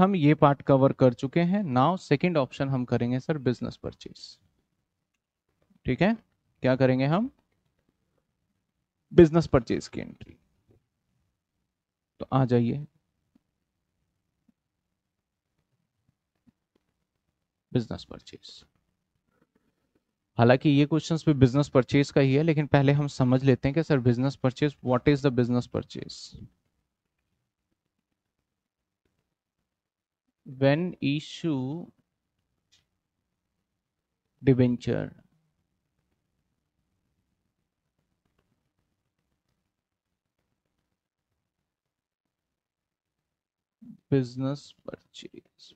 हम ये part cover कर चुके हैं नाउ सेकंड ऑप्शन हम करेंगे सर बिजनेस परचेज ठीक है क्या करेंगे हम बिजनेस परचेज की एंट्री तो आ जाइए बिजनेस परचेज हालांकि ये क्वेश्चंस भी बिजनेस परचेज का ही है लेकिन पहले हम समझ लेते हैं कि sir business purchase what is the business purchase when issue debenture business purchase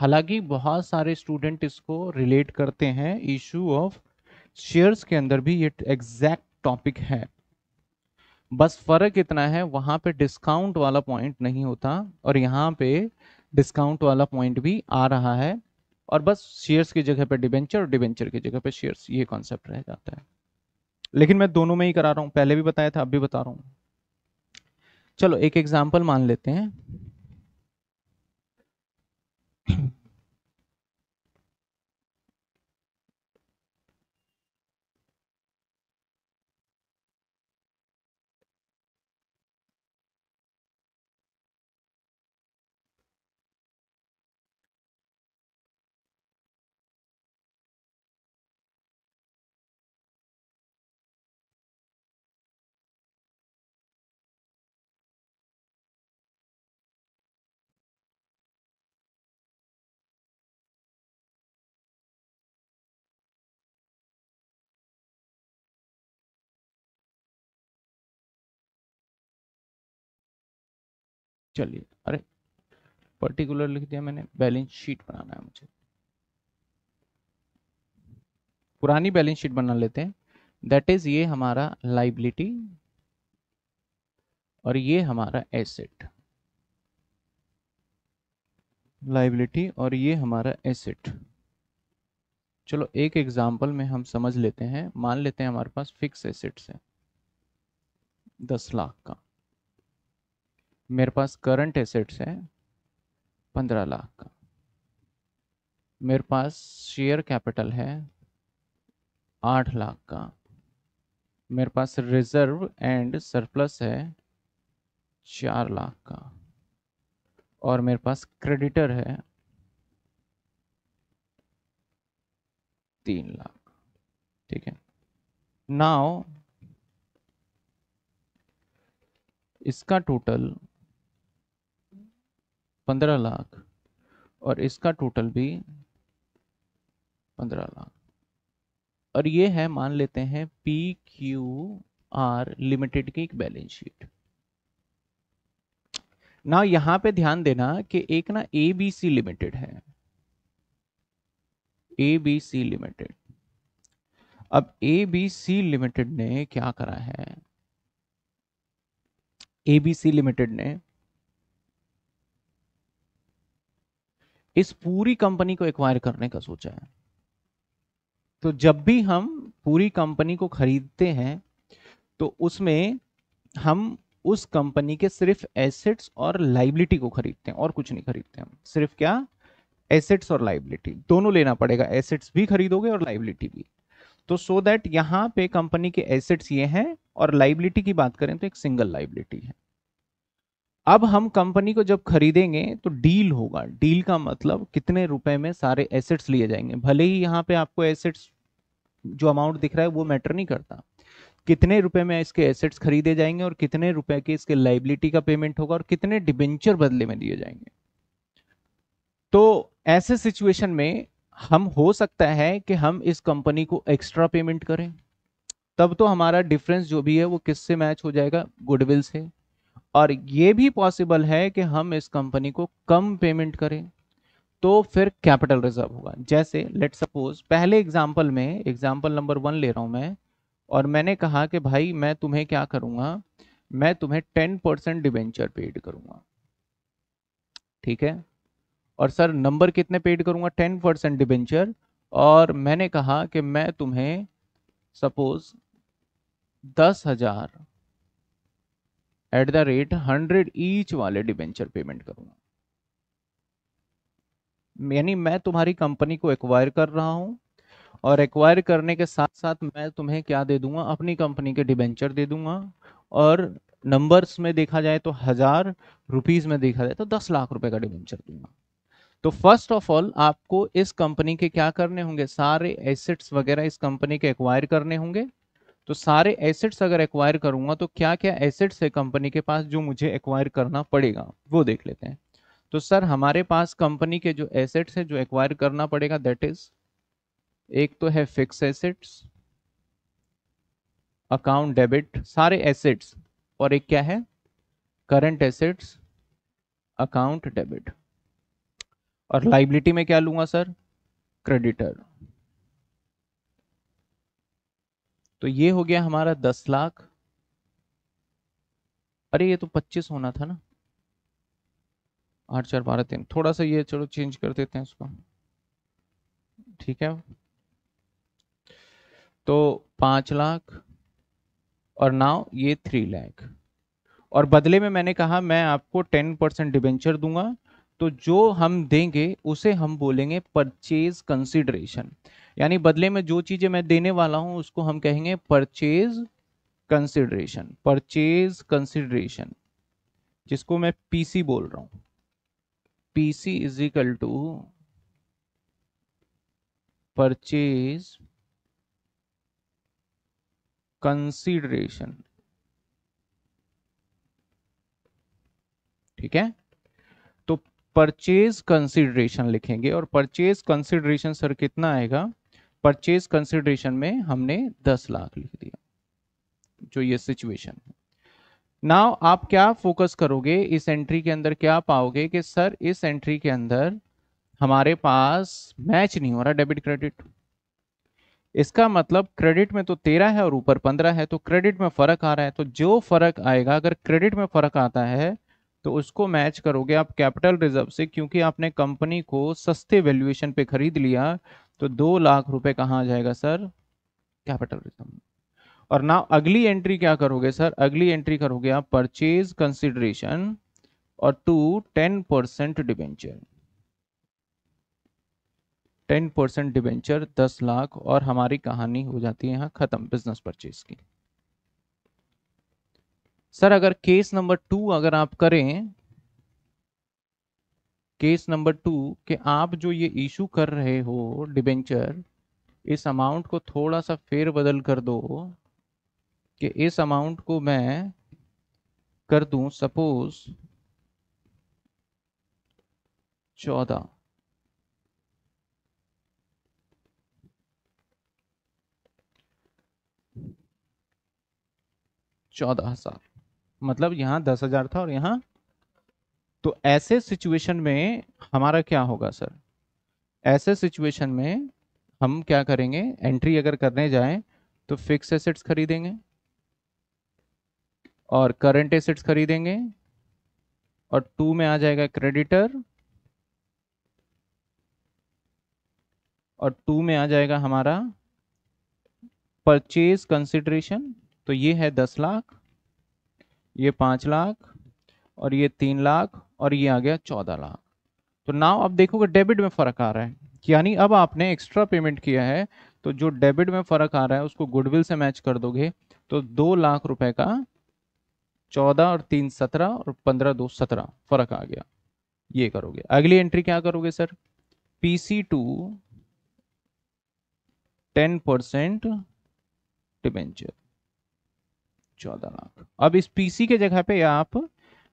हालांकि बहुत सारे स्टूडेंट इसको रिलेट करते हैं इशू ऑफ शेयर्स के अंदर भी ये एग्जैक्ट टॉपिक है बस फर्क इतना है वहां पे डिस्काउंट वाला पॉइंट नहीं होता और यहाँ पे डिस्काउंट वाला पॉइंट भी आ रहा है और बस शेयर्स की जगह पे डिबेंचर और डिबेंचर की जगह पे शेयर्स ये कॉन्सेप्ट रह जाता है लेकिन मैं दोनों में ही करा रहा हूँ पहले भी बताया था अब भी बता रहा हूँ चलो एक एग्जाम्पल मान लेते हैं चलिए अरे पर्टिकुलर लिख दिया मैंने बैलेंस शीट बनाना है मुझे पुरानी बैलेंस शीट बना लेते हैं दैट इज ये हमारा लाइबिलिटी और ये हमारा एसेट लाइबिलिटी और ये हमारा एसेट चलो एक एग्जाम्पल में हम समझ लेते हैं मान लेते हैं हमारे पास फिक्स एसेट्स है दस लाख का मेरे पास करंट एसेट्स है पंद्रह लाख का मेरे पास शेयर कैपिटल है आठ लाख का मेरे पास रिजर्व एंड सरप्लस है चार लाख का और मेरे पास क्रेडिटर है तीन लाख ठीक है नाउ इसका टोटल पंद्रह लाख और इसका टोटल भी पंद्रह लाख और ये है मान लेते हैं पी क्यू आर लिमिटेड की एक बैलेंस शीट ना यहां पे ध्यान देना कि एक ना ए बी सी लिमिटेड है ए बी सी लिमिटेड अब ए बी सी लिमिटेड ने क्या करा है ए बी सी लिमिटेड ने इस पूरी कंपनी को एक्वायर करने का सोचा है तो जब भी हम पूरी कंपनी को खरीदते हैं तो उसमें हम उस कंपनी के सिर्फ एसेट्स और लाइबिलिटी को खरीदते हैं और कुछ नहीं खरीदते हम सिर्फ क्या एसेट्स और लाइबिलिटी दोनों लेना पड़ेगा एसेट्स भी खरीदोगे और लाइबिलिटी भी तो सो so दैट यहां पे कंपनी के एसेट्स ये हैं और लाइबिलिटी की बात करें तो एक सिंगल लाइबिलिटी है अब हम कंपनी को जब खरीदेंगे तो डील होगा डील का मतलब कितने रुपए में सारे एसेट्स लिए जाएंगे भले ही यहाँ पे आपको एसेट्स जो अमाउंट दिख रहा है वो मैटर नहीं करता कितने रुपए में इसके एसेट्स खरीदे जाएंगे और कितने रुपए के इसके लाइबिलिटी का पेमेंट होगा और कितने डिबेंचर बदले में दिए जाएंगे तो ऐसे सिचुएशन में हम हो सकता है कि हम इस कंपनी को एक्स्ट्रा पेमेंट करें तब तो हमारा डिफरेंस जो भी है वो किससे मैच हो जाएगा गुडविल से और ये भी पॉसिबल है कि हम इस कंपनी को कम पेमेंट करें तो फिर कैपिटल रिजर्व होगा जैसे लेट सपोज पहले एग्जाम्पल में एग्जाम्पल नंबर वन ले रहा हूँ मैं और मैंने कहा कि भाई मैं तुम्हें क्या करूँगा मैं तुम्हें टेन परसेंट डिवेंचर पेड करूँगा ठीक है और सर नंबर कितने पेड करूँगा टेन परसेंट डिवेंचर और मैंने कहा कि मैं तुम्हें सपोज दस हज़ार at the rate hundred each वाले डिबेंचर पेमेंट करूंगा यानी मैं तुम्हारी कंपनी को एक्वायर कर रहा हूं और एक्वायर करने के साथ साथ मैं तुम्हें क्या दे दूंगा अपनी कंपनी के डिबेंचर दे दूंगा और नंबर्स में देखा जाए तो हजार रुपीज में देखा जाए तो दस लाख रुपए का डिबेंचर दूंगा तो फर्स्ट ऑफ ऑल आपको इस कंपनी के क्या करने होंगे सारे एसेट्स वगैरह इस कंपनी के एक्वायर करने होंगे तो सारे एसेट्स अगर एक्वायर करूंगा तो क्या क्या एसेट्स है कंपनी के पास जो मुझे एक्वायर करना पड़ेगा वो देख लेते हैं तो सर हमारे पास कंपनी के जो एसेट्स है जो एक्वायर करना पड़ेगा दैट इज एक तो है फिक्स एसेट्स अकाउंट डेबिट सारे एसेट्स और एक क्या है करंट एसेट्स अकाउंट डेबिट और लाइबिलिटी में क्या लूंगा सर क्रेडिटर तो ये हो गया हमारा दस लाख अरे ये तो पच्चीस होना था ना आठ चार बारह तीन थोड़ा सा ये चलो चेंज कर देते हैं उसको ठीक है तो पांच लाख और नाउ ये थ्री लाख और बदले में मैंने कहा मैं आपको टेन परसेंट डिवेंचर दूंगा तो जो हम देंगे उसे हम बोलेंगे परचेज कंसिडरेशन यानी बदले में जो चीजें मैं देने वाला हूं उसको हम कहेंगे परचेज कंसिडरेशन परचेज कंसिडरेशन जिसको मैं पीसी बोल रहा हूं PC is equal to purchase consideration ठीक है तो परचेज कंसिडरेशन लिखेंगे और परचेज कंसिडरेशन सर कितना आएगा परचेज कंसिडरेशन में हमने दस लाख लिख दिया जो ये सिचुएशन है नाउ आप क्या फोकस करोगे इस एंट्री के अंदर क्या पाओगे कि सर इस एंट्री के अंदर हमारे पास मैच नहीं हो रहा डेबिट क्रेडिट इसका मतलब क्रेडिट में तो तेरह है और ऊपर पंद्रह है तो क्रेडिट में फर्क आ रहा है तो जो फर्क आएगा अगर क्रेडिट में फर्क आता है तो उसको मैच करोगे आप कैपिटल रिजर्व से क्योंकि आपने कंपनी को सस्ते वैल्यूएशन पे खरीद लिया तो दो लाख रुपए कहाँ आ जाएगा सर कैपिटल रिजर्व और ना अगली एंट्री क्या करोगे सर अगली एंट्री करोगे आप परचेज कंसिडरेशन और to ten percent debenture ten percent debenture दस लाख और हमारी कहानी हो जाती है यहाँ खत्म बिजनेस परचेज की सर अगर केस नंबर टू अगर आप करें केस नंबर टू कि आप जो ये इशू कर रहे हो डिबेंचर इस अमाउंट को थोड़ा सा फेर बदल कर दो कि इस अमाउंट को मैं कर दूं सपोज चौदह चौदह हजार मतलब यहां दस हजार था और यहां तो ऐसे सिचुएशन में हमारा क्या होगा सर ऐसे सिचुएशन में हम क्या करेंगे एंट्री अगर करने जाएं तो फिक्स एसेट्स खरीदेंगे और करंट एसेट्स खरीदेंगे और टू में आ जाएगा क्रेडिटर और टू में आ जाएगा हमारा परचेज कंसिडरेशन तो ये है दस लाख ये पांच लाख और ये तीन लाख और ये आ गया चौदह लाख तो नाव आप देखोगे डेबिट में फ़र्क आ रहा है यानी अब आपने एक्स्ट्रा पेमेंट किया है तो जो डेबिट में फ़र्क आ रहा है उसको गुडविल से मैच कर दोगे तो दो लाख रुपए का चौदह और तीन सत्रह और पंद्रह दो सत्रह फ़र्क आ गया ये करोगे अगली एंट्री क्या करोगे sir P C to ten percent debenture चौदह लाख अब इस पीसी के जगह पे आप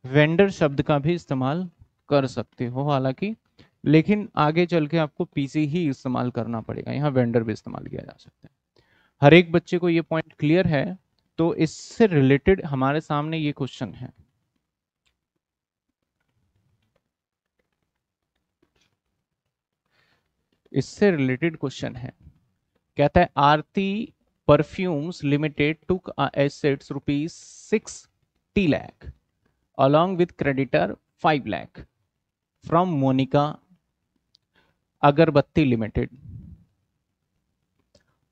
वेंडर शब्द का भी इस्तेमाल कर सकते हो हालांकि लेकिन आगे चल के आपको पीसी ही इस्तेमाल करना पड़ेगा यहाँ वेंडर भी इस्तेमाल किया जा सकता है हर एक बच्चे को ये पॉइंट क्लियर है तो इससे रिलेटेड हमारे सामने ये क्वेश्चन है इससे रिलेटेड क्वेश्चन है कहता है Aarti perfumes limited took assets rupees टी lakh along with creditor 5 lakh from Monica Agarbatti Limited.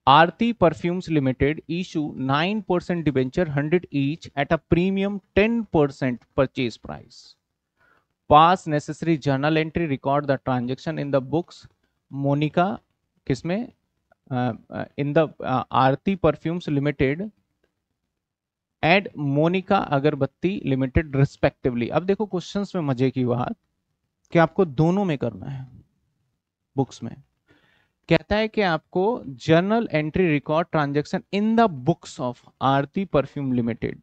Aarti Perfumes Limited issue 9% debenture 100 each at a premium 10% purchase price. Pass necessary journal entry record the transaction in the books Monica किसमें in the Aarti perfumes limited at Monica Agarbatti limited respectively अब देखो questions में मजे की बात कि आपको दोनों में करना है बुक्स में कहता है कि आपको journal entry record transaction in the books of Aarti perfume limited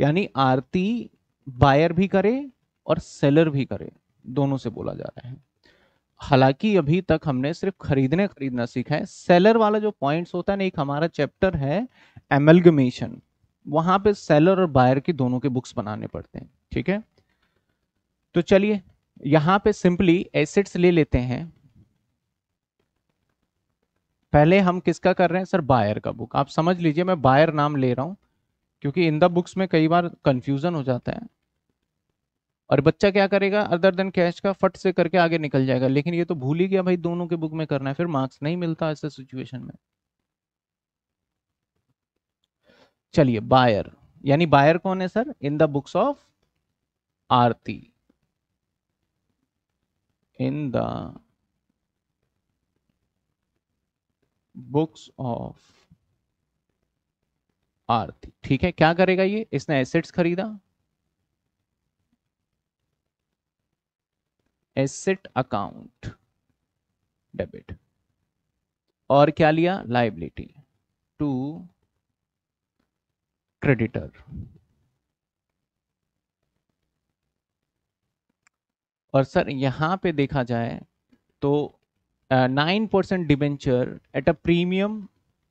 यानी आरती बायर भी करे और सेलर भी करे दोनों से बोला जा रहा है हालांकि अभी तक हमने सिर्फ खरीदने खरीदना सीखा है सेलर वाला जो पॉइंट्स होता है ना एक हमारा चैप्टर है एमलगमेशन वहां पे सेलर और बायर की दोनों के बुक्स बनाने पड़ते हैं ठीक है तो चलिए यहां पे सिंपली एसेट्स ले लेते हैं पहले हम किसका कर रहे हैं सर बायर का बुक आप समझ लीजिए मैं बायर नाम ले रहा हूं क्योंकि इन द बुक्स में कई बार कंफ्यूजन हो जाता है और बच्चा क्या करेगा अदर देन कैश का फट से करके आगे निकल जाएगा लेकिन ये तो भूल ही गया भाई दोनों के बुक में करना है फिर मार्क्स नहीं मिलता ऐसे सिचुएशन में चलिए बायर यानी बायर कौन है sir in the books of Aarti in the books of Aarti ठीक है क्या करेगा ये इसने एसेट्स खरीदा एसेट अकाउंट डेबिट और क्या लिया लाइबिलिटी टू creditor और सर यहां पे देखा जाए तो nine percent debenture at a premium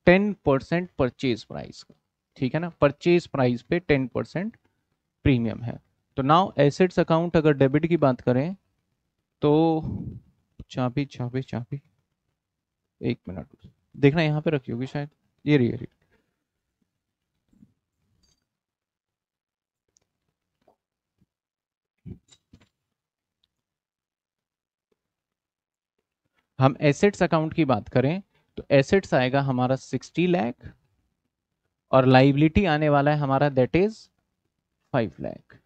ten percent purchase price ठीक है ना परचेज प्राइस पे टेन परसेंट प्रीमियम है तो नाउ एसेट्स अकाउंट अगर डेबिट की बात करें तो चाबी चाबी चाबी एक मिनट देखना यहां पे रखी होगी शायद ये रही, ये रही। हम एसेट्स अकाउंट की बात करें तो एसेट्स आएगा हमारा 60 लैख और लाइबिलिटी आने वाला है हमारा दैट इज 5 लाख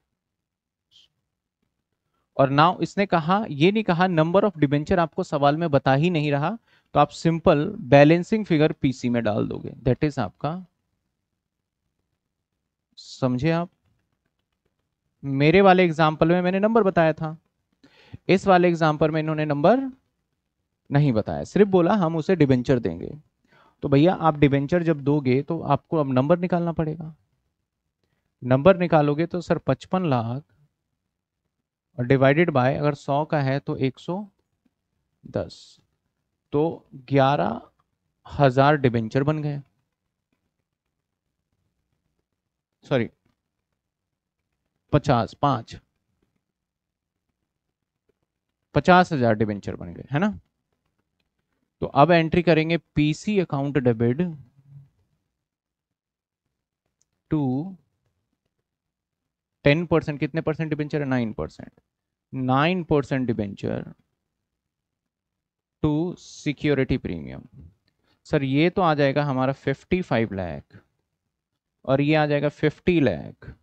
और नाउ इसने कहा ये नहीं कहा नंबर ऑफ डिबेंचर आपको सवाल में बता ही नहीं रहा तो आप सिंपल बैलेंसिंग फिगर पीसी में डाल दोगे दैट इज आपका समझे आप मेरे वाले एग्जाम्पल में मैंने नंबर बताया था इस वाले एग्जाम्पल में इन्होंने नंबर नहीं बताया सिर्फ बोला हम उसे डिबेंचर देंगे तो भैया आप डिबेंचर जब दोगे तो आपको अब नंबर निकालना पड़ेगा नंबर निकालोगे तो सर पचपन लाख और डिवाइडेड बाय अगर सौ का है तो एक सौ दस तो ग्यारह हजार डिबेंचर बन गए सॉरी पचास पांच पचास हजार डिबेंचर बन गए है ना तो अब एंट्री करेंगे PC account debit to ten percent कितने परसेंट डिबेंचर है nine percent nine percent debenture to security premium sir ये तो आ जाएगा हमारा फिफ्टी फाइव लैख और ये आ जाएगा फिफ्टी लैख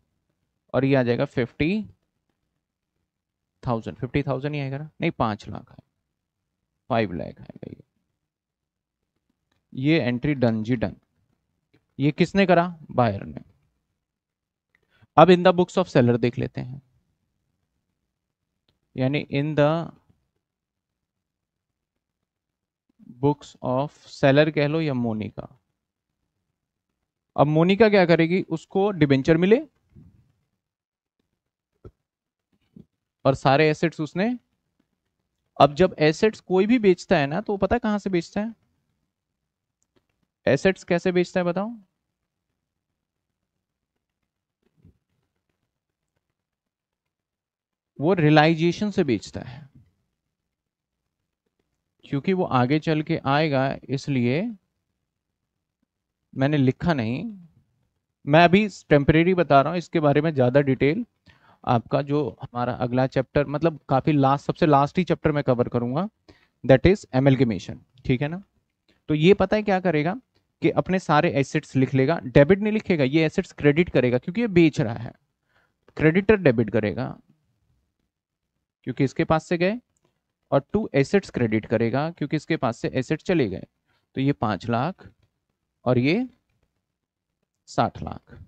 और ये आ जाएगा फिफ्टी थाउजेंड फिफ्टी थाउजेंड ही आएगा ना नहीं पाँच लाख है फाइव लैख आएगा ये ये एंट्री डन जी डन ये किसने करा बायर ने अब in the books of seller देख लेते हैं यानी in the books of seller कह लो या मोनिका अब मोनिका क्या करेगी उसको डिबेंचर मिले और सारे एसेट्स उसने अब जब एसेट्स कोई भी बेचता है ना तो पता है कहां से बेचता है एसेट्स कैसे बेचता है बताओ वो रिलाइजेशन से बेचता है क्योंकि वो आगे चल के आएगा इसलिए मैंने लिखा नहीं मैं अभी टेम्परेरी बता रहा हूं इसके बारे में ज़्यादा डिटेल आपका जो हमारा अगला चैप्टर मतलब काफ़ी लास्ट सबसे लास्ट ही चैप्टर में कवर करूंगा दैट इज़ एमएलगेमेशन ठीक है ना तो ये पता है क्या करेगा के अपने सारे एसेट्स लिख लेगा डेबिट नहीं लिखेगा ये एसेट्स क्रेडिट करेगा क्योंकि ये बेच रहा है क्रेडिटर डेबिट करेगा क्योंकि इसके पास से गए और टू एसेट्स क्रेडिट करेगा क्योंकि इसके पास से एसेट चले गए तो ये पांच लाख और ये साठ लाख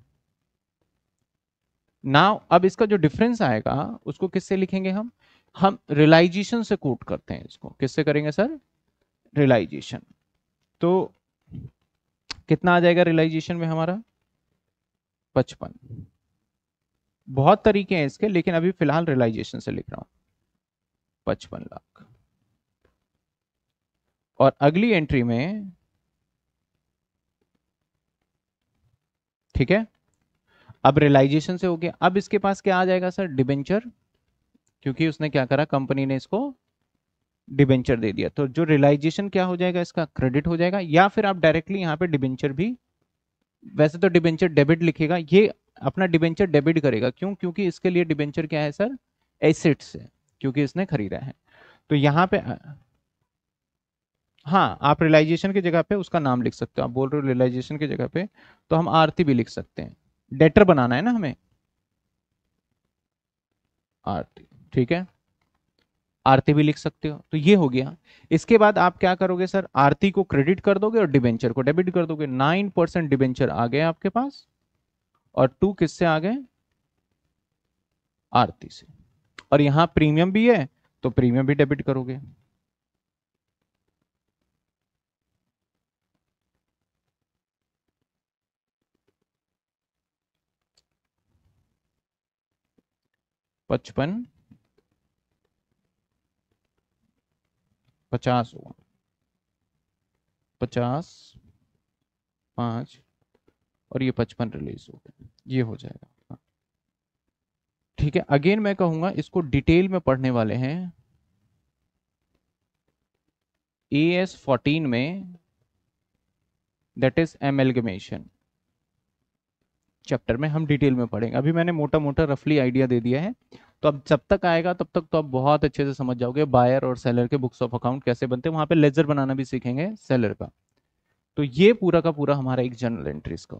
नाउ अब इसका जो डिफरेंस आएगा उसको किससे लिखेंगे हम हम रिलाइजेशन से कोट करते हैं इसको किससे करेंगे सर रिलाइजेशन तो कितना आ जाएगा रियलाइजेशन में हमारा पचपन बहुत तरीके हैं इसके लेकिन अभी फिलहाल रियलाइजेशन से लिख रहा हूं पचपन लाख और अगली एंट्री में ठीक है अब रियलाइजेशन से हो गया अब इसके पास क्या आ जाएगा सर डिबेंचर क्योंकि उसने क्या करा कंपनी ने इसको डिबेंचर दे दिया तो जो रियलाइजेशन क्या हो जाएगा इसका क्रेडिट हो जाएगा या फिर आप डायरेक्टली यहाँ पे डिबेंचर भी वैसे तो डिबेंचर डेबिट लिखेगा ये अपना डिबेंचर डेबिट करेगा क्यों क्योंकि इसके लिए डिबेंचर क्या है सर एसेट्स है क्योंकि इसने खरीदा है तो यहाँ पे हाँ आप रियलाइजेशन की जगह पे उसका नाम लिख सकते हो आप बोल रहे हो रियलाइजेशन की जगह पे तो हम आरती भी लिख सकते हैं डेटर बनाना है ना हमें आरती ठीक है आरती भी लिख सकते हो तो ये हो गया इसके बाद आप क्या करोगे सर आरती को क्रेडिट कर दोगे और डिबेंचर को डेबिट कर दोगे नाइन परसेंट डिबेंचर आ गए आपके पास और टू किससे आ गए आरती से और यहां प्रीमियम भी है तो प्रीमियम भी डेबिट करोगे पचपन पचास होगा पचास पाँच और ये पचपन रिलीज हो गए ये हो जाएगा हाँ। ठीक है अगेन मैं कहूंगा इसको डिटेल में पढ़ने वाले हैं ए एस फोर्टीन में दैट इज एमेलगमेशन चैप्टर में हम डिटेल में पढ़ेंगे अभी मैंने मोटा मोटा रफली आइडिया दे दिया है तो अब जब तक आएगा तब तक तो आप बहुत अच्छे से समझ जाओगे बायर और सेलर के बुक्स ऑफ अकाउंट कैसे बनते हैं वहां पे लेजर बनाना भी सीखेंगे सेलर का तो ये पूरा का पूरा हमारा एक जनरल एंट्रीज का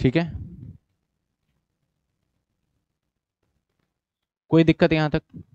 ठीक है कोई दिक्कत यहां तक